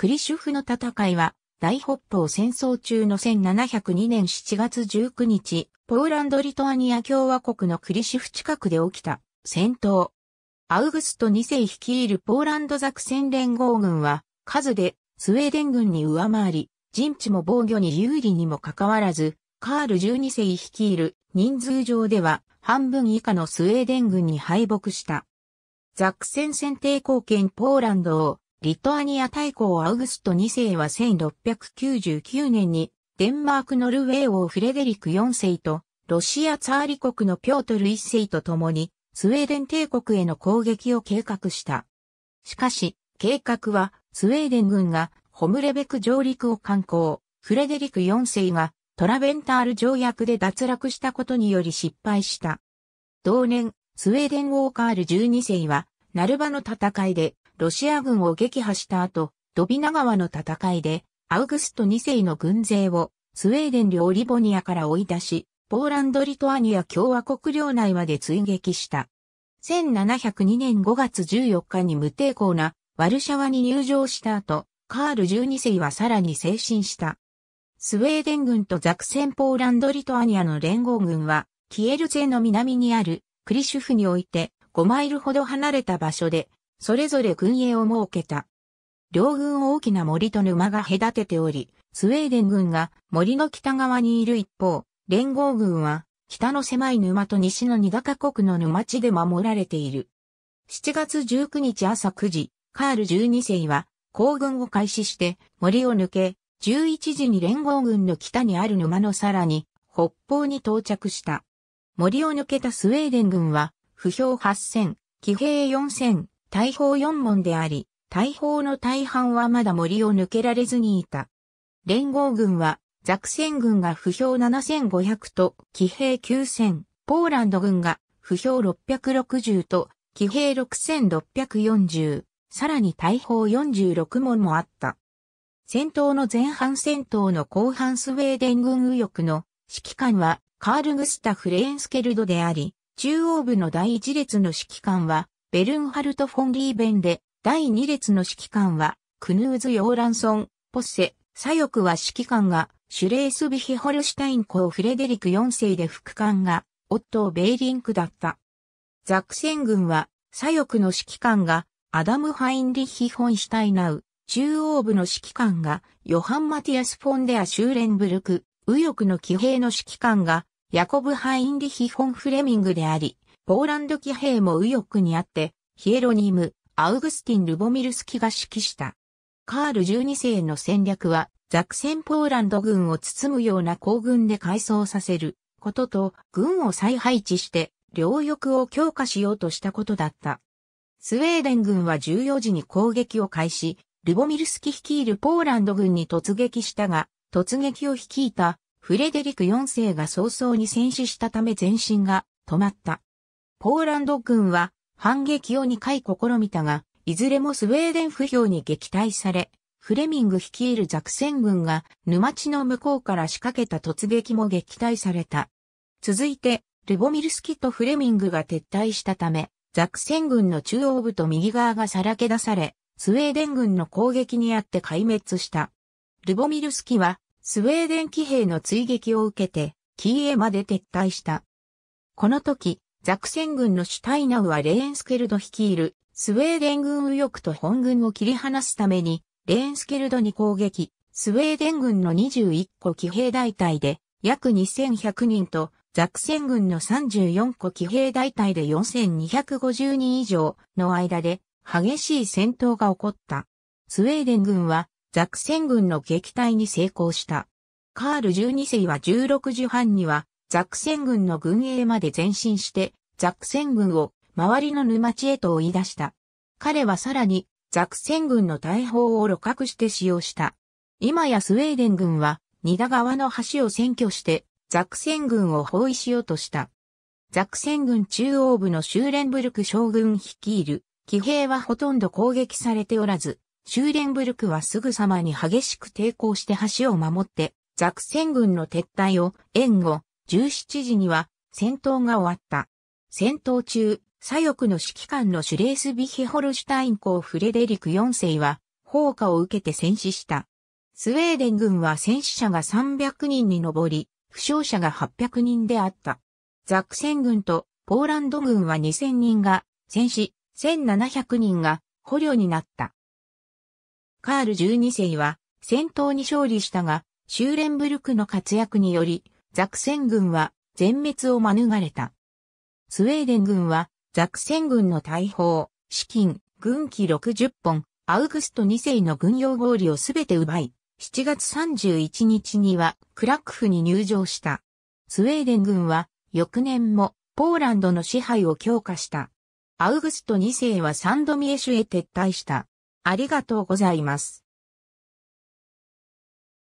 クリシュフの戦いは、大北方戦争中の1702年7月19日、ポーランド・リトアニア共和国のクリシュフ近くで起きた戦闘。アウグスト2世率いるポーランド作戦連合軍は、数でスウェーデン軍に上回り、陣地も防御に有利にもかかわらず、カール12世率いる人数上では半分以下のスウェーデン軍に敗北した。ザクセン選定貢献ポーランドをリトアニア大公アウグスト2世は1699年にデンマークノルウェー王フレデリク4世とロシアツァーリ国のピョートル1世と共にスウェーデン帝国への攻撃を計画した。しかし、計画はスウェーデン軍がホムレベク上陸を観光、フレデリク4世がトラベンタール条約で脱落したことにより失敗した。同年、スウェーデン王カール12世はナルバの戦いでロシア軍を撃破した後、ドビナ川の戦いで、アウグスト2世の軍勢を、スウェーデン領リボニアから追い出し、ポーランド・リトアニア共和国領内まで追撃した。1702年5月14日に無抵抗なワルシャワに入場した後、カール12世はさらに精神した。スウェーデン軍とザクセンポーランド・リトアニアの連合軍は、キエルゼの南にあるクリシュフにおいて5マイルほど離れた場所でそれぞれ軍営を設けた。両軍を大きな森と沼が隔てており、スウェーデン軍が森の北側にいる一方、連合軍は北の狭い沼と西の二カ国の沼地で守られている。7月19日朝9時、カール12世は行軍を開始して森を抜け、11時に連合軍の北にある沼のさらに北方に到着した。森を抜けたスウェーデン軍は、不評8000、騎兵4000、大砲4門であり、大砲の大半はまだ森を抜けられずにいた。連合軍は、ザクセン軍が不評7500と騎兵9000、ポーランド軍が不評660と騎兵6640、さらに大砲46門もあった。戦闘の前半戦闘の後半スウェーデン軍右翼の指揮官はカール・グスタフ・レーンスケルドであり、中央部の第一列の指揮官はベルンハルト・フォン・リーベンで、第2列の指揮官は、クヌーズ・ヨーランソン、ポッセ、左翼は指揮官が、シュレースビヒ・ホルシュタインコフレデリク4世で副官が、オットー・ベイリンクだった。ザクセン軍は、左翼の指揮官が、アダム・ハインリヒ・ホンシュタイナウ、中央部の指揮官が、ヨハン・マティアス・フォンデア・シューレンブルク、右翼の騎兵の指揮官が、ヤコブ・ハインリヒ・フォン・フレミングであり、ポーランド騎兵も右翼にあって、ヒエロニム、アウグスティン・ルボミルスキが指揮した。カール12世の戦略は、ザクセンポーランド軍を包むような行軍で改装させることと、軍を再配置して、両翼を強化しようとしたことだった。スウェーデン軍は14時に攻撃を開始、ルボミルスキ率いるポーランド軍に突撃したが、突撃を率いたフレデリク4世が早々に戦死したため前進が止まった。ポーランド軍は反撃を2回試みたが、いずれもスウェーデン不評に撃退され、フレミング率いるザクセン軍が沼地の向こうから仕掛けた突撃も撃退された。続いて、ルボミルスキとフレミングが撤退したため、ザクセン軍の中央部と右側がさらけ出され、スウェーデン軍の攻撃にあって壊滅した。ルボミルスキは、スウェーデン騎兵の追撃を受けて、キーエまで撤退した。この時、ザクセン軍のシュタイナウはレーンスケルド率いるスウェーデン軍右翼と本軍を切り離すためにレーンスケルドに攻撃、スウェーデン軍の21個騎兵大隊で約2100人とザクセン軍の34個騎兵大隊で4250人以上の間で激しい戦闘が起こった。スウェーデン軍はザクセン軍の撃退に成功した。カール12世は16時半にはザクセン軍の軍営まで前進してザクセン軍を周りの沼地へと追い出した。彼はさらにザクセン軍の大砲を露覚して使用した。今やスウェーデン軍はニダ川の橋を占拠してザクセン軍を包囲しようとした。ザクセン軍中央部のシューレンブルク将軍率いる騎兵はほとんど攻撃されておらず、シューレンブルクはすぐさまに激しく抵抗して橋を守って、ザクセン軍の撤退を援護、17時には戦闘が終わった。戦闘中、左翼の指揮官のシュレースビヒホルシュタイン公フレデリク4世は、放火を受けて戦死した。スウェーデン軍は戦死者が300人に上り、負傷者が800人であった。ザクセン軍とポーランド軍は2000人が戦死、1700人が捕虜になった。カール12世は戦闘に勝利したが、シューレンブルクの活躍により、ザクセン軍は全滅を免れた。スウェーデン軍は、ザクセン軍の大砲、資金、軍機60本、アウグスト2世の軍用合理をすべて奪い、7月31日にはクラックフに入場した。スウェーデン軍は翌年もポーランドの支配を強化した。アウグスト2世はサンドミエシュへ撤退した。ありがとうございます。